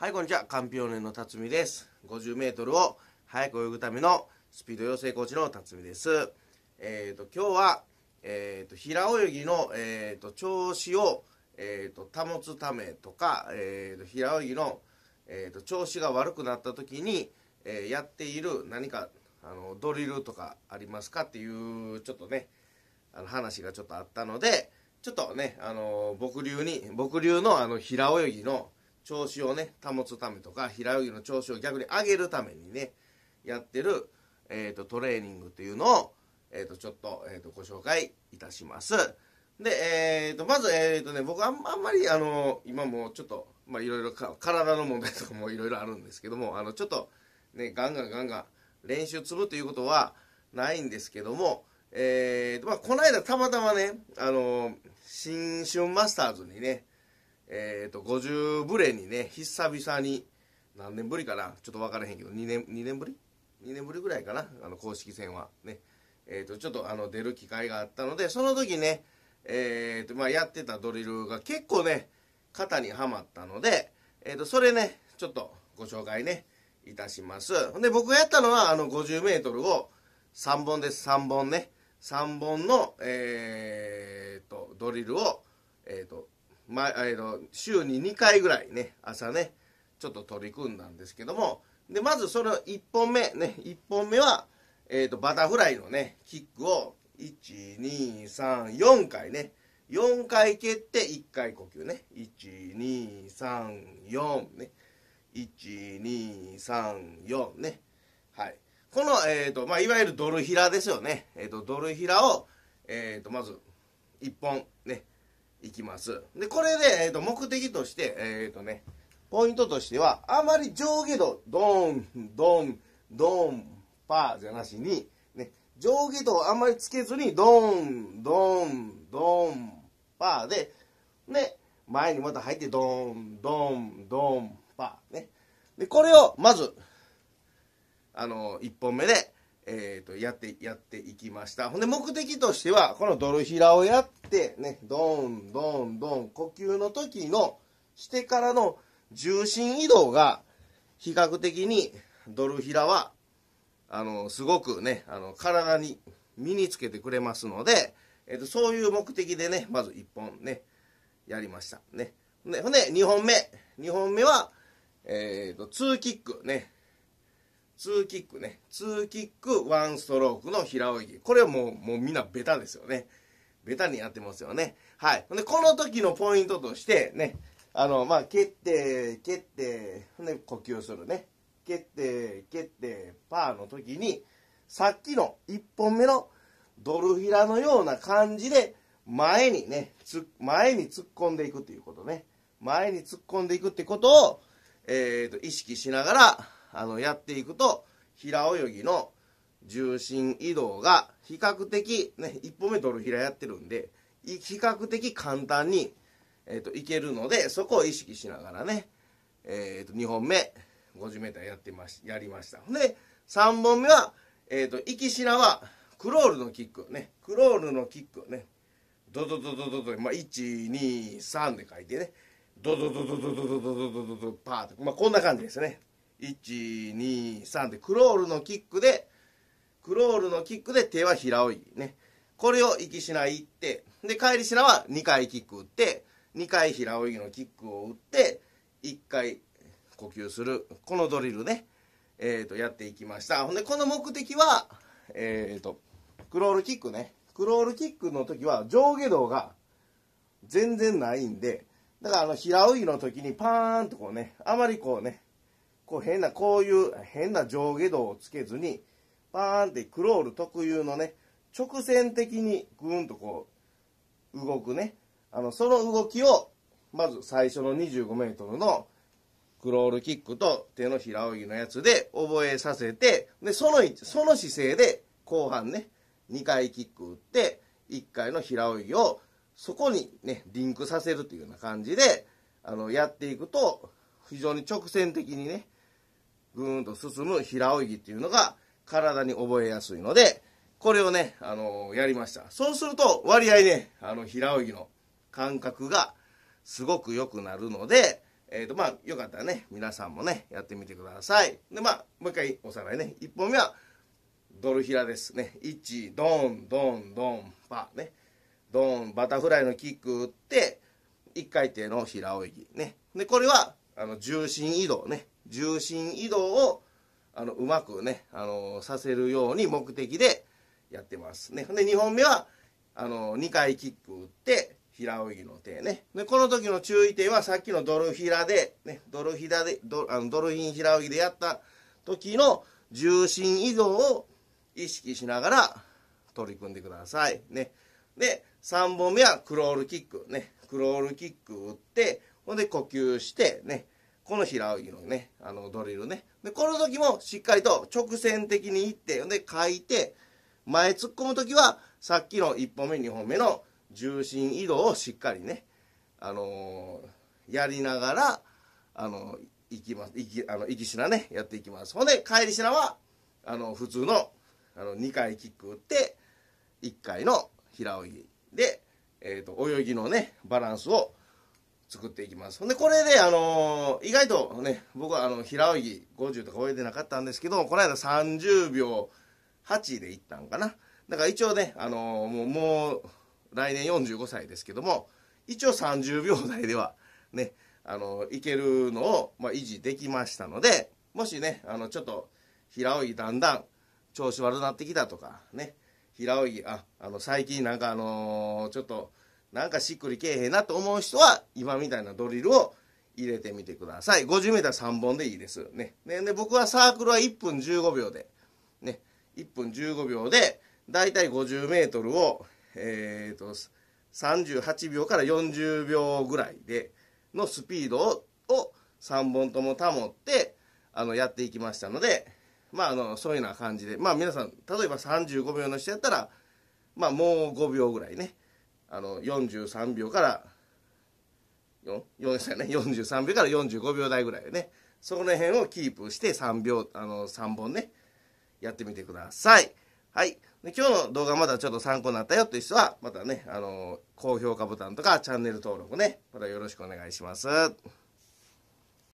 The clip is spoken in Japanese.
はいこんにちはカンピオーネの辰巳です 50m を早く泳ぐためのスピード養成コーチの辰巳ですえっ、ー、と今日はえっ、ー、と平泳ぎの、えーと、調子を、えーと、保つためとか、えーと、平泳ぎの、えー、と調子が悪くなった時に、えー、やっている何かあのドリルとかありますかっていうちょっとねあの話がちょっとあったのでちょっとねあの僕流に僕流のあの平泳ぎの、調子をね保つためとか平泳ぎの調子を逆に上げるためにねやってる、えーと、トレーニングっていうのを、えーと、ちょっと,、えーと、ご紹介いたしますで、えー、とまず、えーとね、僕あんあんまりあの今もちょっといろいろ体の問題とかもいろいろあるんですけどもあのちょっとねガンガンガンガン練習積むということはないんですけども、えーとまあ、この間たまたまねあの新春マスターズにねえっ、ー、と、50ブレにね、久々に、何年ぶりかな、ちょっと分からへんけど、2年、2年ぶり ?2 年ぶりぐらいかな、あの、公式戦は。ね。えっ、ー、と、ちょっと、あの、出る機会があったので、その時ね、えっ、ー、と、まあ、やってたドリルが結構ね、肩にはまったので、えっ、と、それね、ちょっとご紹介ね、いたします。で、僕がやったのは、あの、50メートルを3本です。3本ね。3本の、えっと、ドリルを、えっと、まあの週に2回ぐらいね朝ねちょっと取り組んだんですけどもでまずその1本目ね1本目は、えーと、バタフライのねキックを1234回ね4回蹴って1回呼吸ね1234ね1234ねはいこの、えーとまあ、いわゆるドルヒラですよね、えーと、ドルヒラを、えーと、まず1本ねいきます。で、これで、えっ、ー、と、目的として、えっ、ー、とね、ポイントとしては、あまり上下動、ドン、ドン、ドン、パーじゃなしに、ね、上下動あまりつけずに、ドン、ドン、ドン、パーで、ね、前にまた入って、ドン、ドン、ドン、パーね。で、これを、まず、あの、1本目で、えーと、やってやっていきましたほんで目的としてはこのドルヒラをやってねどんどんどん呼吸の時のしてからの重心移動が比較的にドルヒラはあのすごくねあの体に身につけてくれますので、えーと、そういう目的でねまず1本ねやりましたねほんで2本目2本目は、えーと2キックね2キックね2キック1ストロークの平泳ぎこれはもうもうみんなベタですよねベタにやってますよねはいでこの時のポイントとしてねあのまあ蹴って蹴ってで呼吸するね蹴って蹴ってパーの時にさっきの1本目のドルヒラのような感じで前にねつ前に突っ込んでいくっていうことね前に突っ込んでいくってことを、えーと意識しながらあの、やっていくと、平泳ぎの重心移動が比較的、ね、1歩目ドル平やってるんで、比較的簡単に、えっ、ー、と、いけるので、そこを意識しながらね、えっ、ー、と、2本目、50メーターやってまし、やりました。で、3本目は、えっ、と、きしは、クロールのキックね、クロールのキックね、ドドドドドド、まあ、1、2、3で書いてね、ドドドドドドドドドドドドドドドまあ、こんな感じですね。123でクロールのキックでクロールのキックで手は平泳ぎねこれを行きしないってで帰りしなは2回キック打って2回平泳ぎのキックを打って1回呼吸するこのドリルね、えー、とやっていきましたほんでこの目的はえっ、ー、とクロールキックねクロールキックの時は上下動が全然ないんでだからあの平泳ぎの時にパーンとこうねあまりこうねこう変な、こういう変な上下動をつけずに、パーンってクロール特有のね、直線的にグーンとこう、動くね。あの、その動きを、まず最初の25メートルのクロールキックと手の平泳ぎのやつで覚えさせて、で、その、その姿勢で後半ね、2回キック打って、1回の平泳ぎをそこにね、リンクさせるというような感じで、あの、やっていくと、非常に直線的にね、ぐーんと進む平泳ぎっていうのが体に覚えやすいので、これをね、あのー、やりました。そうすると、割合ね、あの、平泳ぎの感覚がすごく良くなるので、えっ、ー、と、まあ、よかったらね、皆さんもね、やってみてください。で、まあ、もう一回おさらいね。1本目は、ドルヒラですね。1、ドン、ドン、ドン、パ、ね。ドン、バタフライのキック打って、1回転の平泳ぎね。で、これは、あの、重心移動ね。重心移動をあのうまくね、あのさせるように目的でやってますね。で2本目はあの2回キック打って平泳ぎの手ねでこの時の注意点はさっきのドルフィラで、ね、ドルフィラでドあのドルフィン平泳ぎでやった時の重心移動を意識しながら取り組んでください。ね、で3本目はクロールキックねクロールキック打ってほんで呼吸してねこの平泳ぎのね、あの、ドリルね。で、この時もしっかりと直線的にいって、で、書いて、前突っ込む時は、さっきの1本目、2本目の重心移動をしっかりね、あのー、やりながら、あのー、行きます、行き、あの、行きしなね、やっていきます。ほんで、帰りしなは、あの、普通の、あの、2回キック打って、1回の平泳ぎで、えっ、ー、と、泳ぎのね、バランスを作っていきます。ほんで、これで、あのー、意外とね、僕はあの、平泳ぎ50とか泳いでなかったんですけど、この間30秒8でいったんかな。だから一応ね、あのー、もう、もう、来年45歳ですけども、一応30秒台では、ね、あのー、いけるのを、まあ、維持できましたので、もしね、あの、ちょっと、平泳ぎだんだん調子悪くなってきたとか、ね、平泳ぎ、あ、あの、最近なんかあのちょっと、なんかしっくりけえへんなと思う人は今みたいなドリルを入れてみてください 50m3 本でいいですねでで僕はサークルは1分15秒でね1分15秒でだいたい 50m をえっ、ー、と38秒から40秒ぐらいでのスピードをを3本とも保ってあのやっていきましたのでまああのそういうような感じでまあ皆さん例えば35秒の人やったらまあもう5秒ぐらいねあの43秒から4歳ね43秒から45秒台ぐらいねその辺をキープして3秒あの3本ねやってみてくださいはいで今日の動画まだちょっと参考になったよという人はまたねあの高評価ボタンとかチャンネル登録ねまたよろしくお願いします。